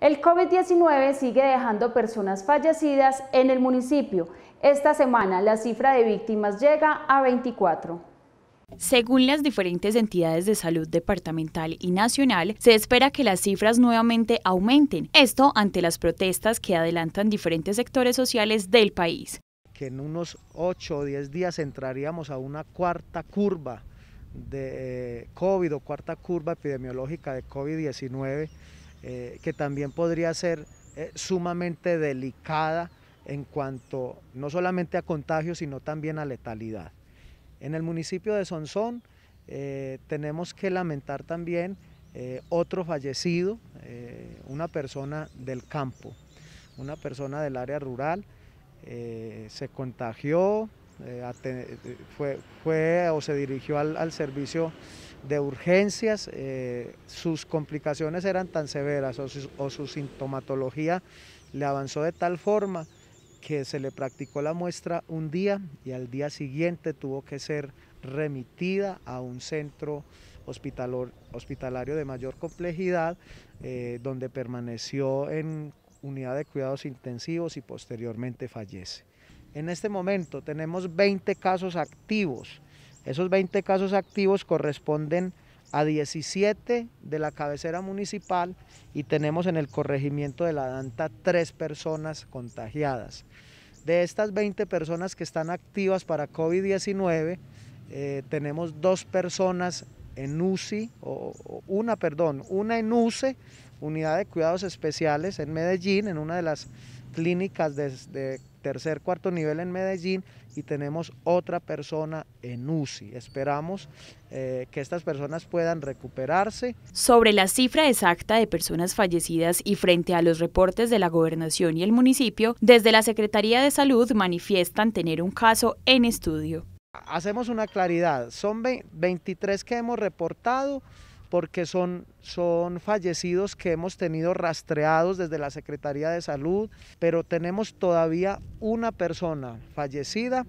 El COVID-19 sigue dejando personas fallecidas en el municipio. Esta semana la cifra de víctimas llega a 24. Según las diferentes entidades de salud departamental y nacional, se espera que las cifras nuevamente aumenten, esto ante las protestas que adelantan diferentes sectores sociales del país. Que en unos 8 o 10 días entraríamos a una cuarta curva de eh, COVID o cuarta curva epidemiológica de COVID-19 eh, que también podría ser eh, sumamente delicada en cuanto no solamente a contagio sino también a letalidad. En el municipio de Sonsón eh, tenemos que lamentar también otro fallecido, una persona del campo, una persona del área rural, se contagió, eh, eh, fue, fue, o se dirigió al, servicio de urgencias, eh, sus complicaciones eran tan severas o su, sintomatología le avanzó de tal forma que se le practicó la muestra un día y al día siguiente tuvo que ser remitida a un centro hospitalario de mayor complejidad, donde permaneció en unidad de cuidados intensivos y posteriormente fallece en este momento tenemos 20 casos activos. Esos 20 casos activos corresponden a 17 de la cabecera municipal y tenemos en el corregimiento de la Danta tres personas contagiadas. De estas 20 personas que están activas para COVID-19, eh, tenemos dos personas en UCI, o, una, perdón, una en UCE, Unidad de Cuidados Especiales en Medellín, en una de las clínicas de, de tercer, cuarto nivel en Medellín y tenemos otra persona en UCI. Esperamos eh, que estas personas puedan recuperarse. Sobre la cifra exacta de personas fallecidas y frente a los reportes de la gobernación y el municipio, desde la Secretaría de Salud manifiestan tener un caso en estudio. Hacemos una claridad, son 23 que hemos reportado, porque son, fallecidos que hemos tenido rastreados desde la Secretaría de Salud, pero tenemos todavía una persona fallecida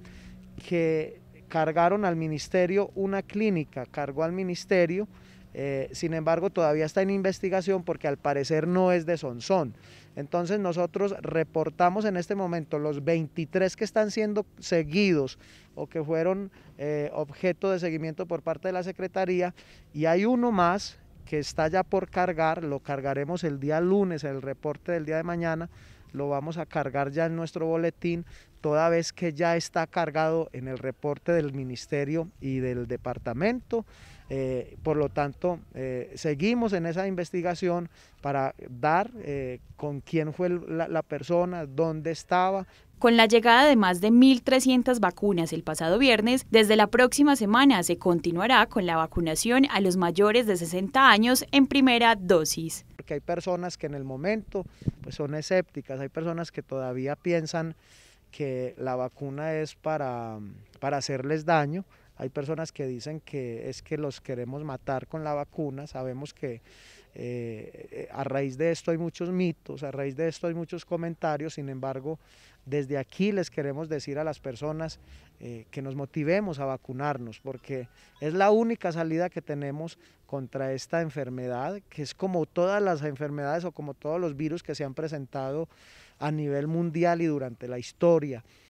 que cargaron al ministerio una clínica, cargó al ministerio eh, sin embargo, todavía está en investigación porque al parecer no es de Sonsón. Entonces nosotros reportamos en este momento los 23 que están siendo seguidos o que fueron eh, objeto de seguimiento por parte de la Secretaría y hay uno más que está ya por cargar, lo cargaremos el día lunes, el reporte del día de mañana, lo vamos a cargar ya en nuestro boletín, toda vez que ya está cargado en el reporte del ministerio y del departamento. Eh, por lo tanto, eh, seguimos en esa investigación para dar eh, con quién fue la persona, dónde estaba, con la llegada de más de 1.300 vacunas el pasado viernes, desde la próxima semana se continuará con la vacunación a los mayores de 60 años en primera dosis. Porque hay personas que en el momento pues son escépticas, hay personas que todavía piensan que la vacuna es para, para hacerles daño, hay personas que dicen que es que los queremos matar con la vacuna, sabemos que eh, eh, a raíz de esto hay muchos mitos, a raíz de esto hay muchos comentarios, sin embargo, desde aquí les queremos decir a las personas eh, que nos motivemos a vacunarnos, porque es la única salida que tenemos contra esta enfermedad, que es como todas las enfermedades o como todos los virus que se han presentado a nivel mundial y durante la historia.